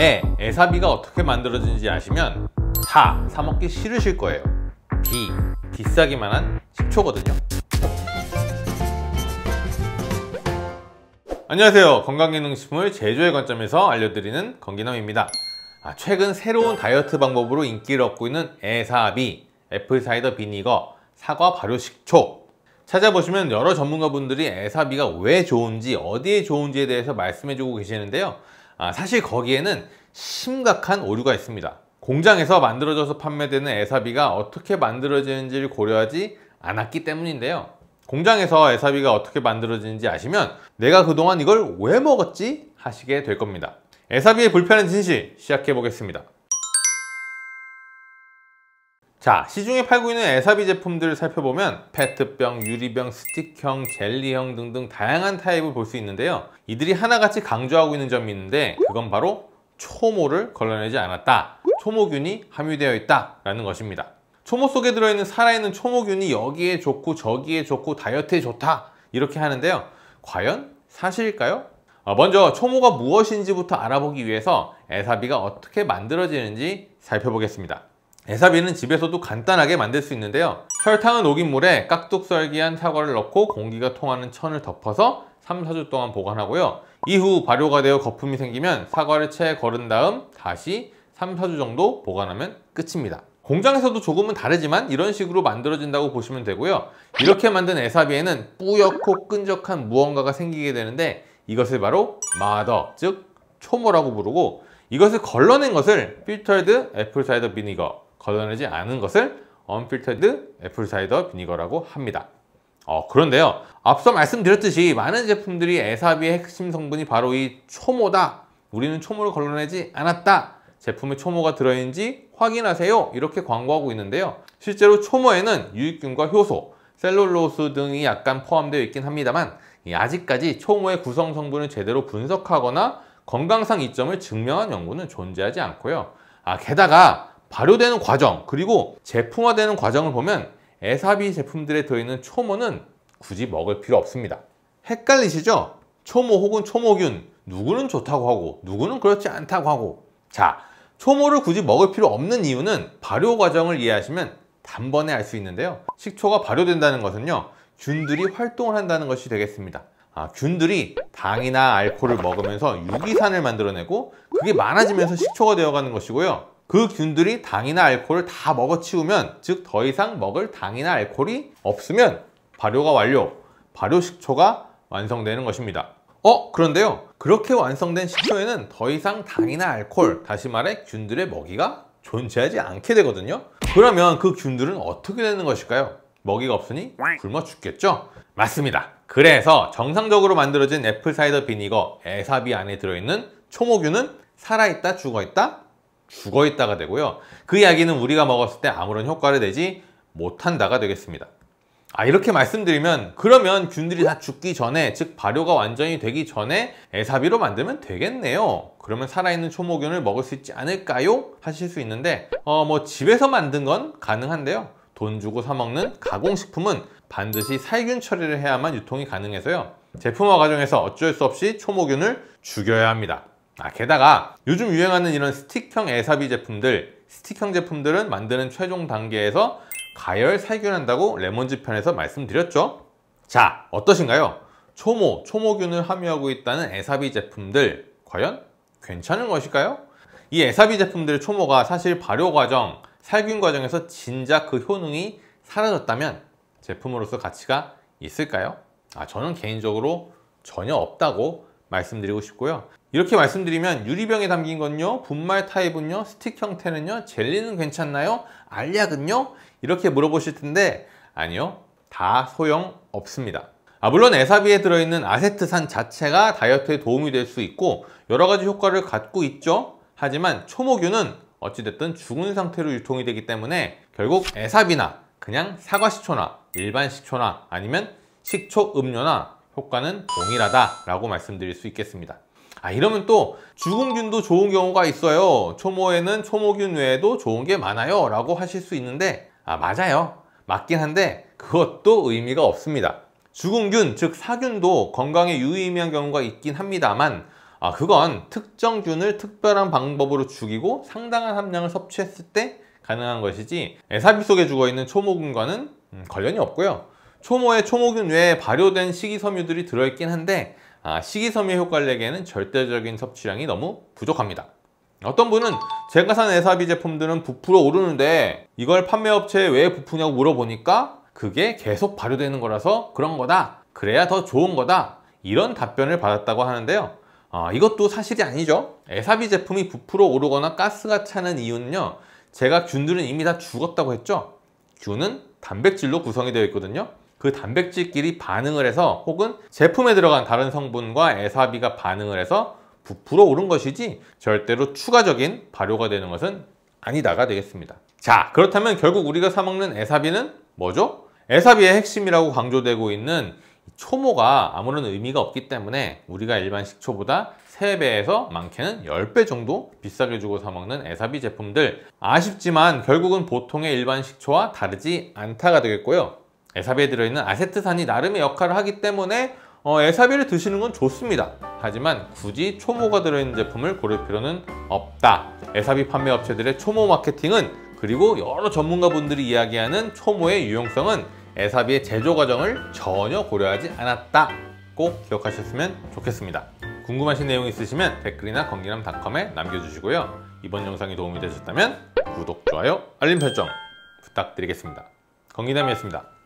예, 에, 애사비가 어떻게 만들어진지 아시면 다사 먹기 싫으실 거예요 B. 비싸기만 한 식초거든요 안녕하세요 건강기능식품을 제조의 관점에서 알려드리는 건기남입니다 아, 최근 새로운 다이어트 방법으로 인기를 얻고 있는 애사비, 애플사이더 비니거, 사과 발효식초 찾아보시면 여러 전문가분들이 애사비가 왜 좋은지 어디에 좋은지에 대해서 말씀해주고 계시는데요 아, 사실 거기에는 심각한 오류가 있습니다. 공장에서 만들어져서 판매되는 에사비가 어떻게 만들어지는지를 고려하지 않았기 때문인데요. 공장에서 에사비가 어떻게 만들어지는지 아시면 내가 그동안 이걸 왜 먹었지? 하시게 될 겁니다. 에사비의 불편한 진실 시작해 보겠습니다. 자, 시중에 팔고 있는 에사비 제품들을 살펴보면 페트병, 유리병, 스틱형, 젤리형 등등 다양한 타입을 볼 수 있는데요. 이들이 하나같이 강조하고 있는 점이 있는데 그건 바로 초모를 걸러내지 않았다. 초모균이 함유되어 있다라는 것입니다. 초모 속에 들어있는 살아있는 초모균이 여기에 좋고 저기에 좋고 다이어트에 좋다 이렇게 하는데요. 과연 사실일까요? 어, 먼저 초모가 무엇인지부터 알아보기 위해서 에사비가 어떻게 만들어지는지 살펴보겠습니다. 에사비는 집에서도 간단하게 만들 수 있는데요 설탕을 녹인 물에 깍둑썰기한 사과를 넣고 공기가 통하는 천을 덮어서 3, 4주 동안 보관하고요 이후 발효가 되어 거품이 생기면 사과를 채에 걸은 다음 다시 3, 4주 정도 보관하면 끝입니다 공장에서도 조금은 다르지만 이런 식으로 만들어진다고 보시면 되고요 이렇게 만든 에사비에는 뿌옇고 끈적한 무언가가 생기게 되는데 이것을 바로 마더 즉 초모라고 부르고 이것을 걸러낸 것을 필터드 애플 사이더 비니거 걸러내지 않은 것을 언필터드 애플 사이더 비니거라고 합니다. 어, 그런데요. 앞서 말씀드렸듯이 많은 제품들이 에사비의 핵심 성분이 바로 이 초모다. 우리는 초모를 걸러내지 않았다. 제품에 초모가 들어있는지 확인하세요. 이렇게 광고하고 있는데요. 실제로 초모에는 유익균과 효소, 셀룰로스 등이 약간 포함되어 있긴 합니다만 아직까지 초모의 구성 성분을 제대로 분석하거나 건강상 이점을 증명한 연구는 존재하지 않고요. 아, 게다가 발효되는 과정 그리고 제품화되는 과정을 보면 에사비 제품들에 들어있는 초모는 굳이 먹을 필요 없습니다 헷갈리시죠? 초모 혹은 초모균 누구는 좋다고 하고 누구는 그렇지 않다고 하고 자 초모를 굳이 먹을 필요 없는 이유는 발효 과정을 이해하시면 단번에 알 수 있는데요 식초가 발효된다는 것은요 균들이 활동을 한다는 것이 되겠습니다 아, 균들이 당이나 알코올을 먹으면서 유기산을 만들어내고 그게 많아지면서 식초가 되어가는 것이고요 그 균들이 당이나 알코올을 다 먹어치우면 즉 더 이상 먹을 당이나 알코올이 없으면 발효가 완료, 발효 식초가 완성되는 것입니다. 어? 그런데요. 그렇게 완성된 식초에는 더 이상 당이나 알코올, 다시 말해 균들의 먹이가 존재하지 않게 되거든요. 그러면 그 균들은 어떻게 되는 것일까요? 먹이가 없으니 굶어 죽겠죠? 맞습니다. 그래서 정상적으로 만들어진 애플 사이더 비니거 에사비 안에 들어있는 초모균은 살아있다 죽어있다 죽어 있다가 되고요. 그 약이는 우리가 먹었을 때 아무런 효과를 내지 못한다가 되겠습니다. 아 이렇게 말씀드리면 그러면 균들이 다 죽기 전에 즉 발효가 완전히 되기 전에 애사비로 만들면 되겠네요 그러면 살아있는 초모균을 먹을 수 있지 않을까요? 하실 수 있는데 어 뭐 집에서 만든 건 가능한데요 돈 주고 사 먹는 가공식품은 반드시 살균 처리를 해야만 유통이 가능해서요 제품화 과정에서 어쩔 수 없이 초모균을 죽여야 합니다 아, 게다가 요즘 유행하는 이런 스틱형 에사비 제품들 스틱형 제품들은 만드는 최종 단계에서 가열 살균한다고 레몬즙 편에서 말씀드렸죠 자 어떠신가요? 초모, 초모균을 함유하고 있다는 에사비 제품들 과연 괜찮은 것일까요? 이 에사비 제품들의 초모가 사실 발효 과정, 살균 과정에서 진작 그 효능이 사라졌다면 제품으로서 가치가 있을까요? 아, 저는 개인적으로 전혀 없다고 말씀드리고 싶고요 이렇게 말씀드리면 유리병에 담긴 건요 분말 타입은요 스틱 형태는요 젤리는 괜찮나요? 알약은요? 이렇게 물어보실 텐데 아니요 다 소용 없습니다 아 물론 에사비에 들어있는 아세트산 자체가 다이어트에 도움이 될 수 있고 여러 가지 효과를 갖고 있죠 하지만 초모균은 어찌됐든 죽은 상태로 유통이 되기 때문에 결국 에사비나 그냥 사과 식초나 일반 식초나 아니면 식초 음료나 효과는 동일하다라고 말씀드릴 수 있겠습니다. 아 이러면 또 주금균도 좋은 경우가 있어요. 초모에는 초모균 외에도 좋은 게 많아요 라고 하실 수 있는데 아 맞아요. 맞긴 한데 그것도 의미가 없습니다. 주금균 즉 사균도 건강에 유의미한 경우가 있긴 합니다만 아, 그건 특정 균을 특별한 방법으로 죽이고 상당한 함량을 섭취했을 때 가능한 것이지 에사비 속에 죽어있는 초모균과는 음, 관련이 없고요. 초모의 초모균 외에 발효된 식이섬유들이 들어있긴 한데 아, 식이섬유 효과를 내기에는 절대적인 섭취량이 너무 부족합니다. 어떤 분은 제가 산 에사비 제품들은 부풀어 오르는데 이걸 판매업체에 왜 부푸냐고 물어보니까 그게 계속 발효되는 거라서 그런 거다 그래야 더 좋은 거다 이런 답변을 받았다고 하는데요 아, 이것도 사실이 아니죠 에사비 제품이 부풀어 오르거나 가스가 차는 이유는요 제가 균들은 이미 다 죽었다고 했죠 균은 단백질로 구성이 되어 있거든요 그 단백질끼리 반응을 해서 혹은 제품에 들어간 다른 성분과 에사비가 반응을 해서 부풀어 오른 것이지 절대로 추가적인 발효가 되는 것은 아니다가 되겠습니다. 자 그렇다면 결국 우리가 사 먹는 에사비는 뭐죠? 에사비의 핵심이라고 강조되고 있는 초모가 아무런 의미가 없기 때문에 우리가 일반 식초보다 3배에서 많게는 10배 정도 비싸게 주고 사먹는 에사비 제품들 아쉽지만 결국은 보통의 일반 식초와 다르지 않다가 되겠고요 에사비에 들어있는 아세트산이 나름의 역할을 하기 때문에 어, 에사비를 드시는 건 좋습니다 하지만 굳이 초모가 들어있는 제품을 고를 필요는 없다 에사비 판매 업체들의 초모 마케팅은 그리고 여러 전문가분들이 이야기하는 초모의 유용성은 에사비의 제조 과정을 전혀 고려하지 않았다 꼭 기억하셨으면 좋겠습니다 궁금하신 내용 있으시면 댓글이나 건기남닷컴에 남겨주시고요 이번 영상이 도움이 되셨다면 구독, 좋아요, 알림 설정 부탁드리겠습니다 건기남이었습니다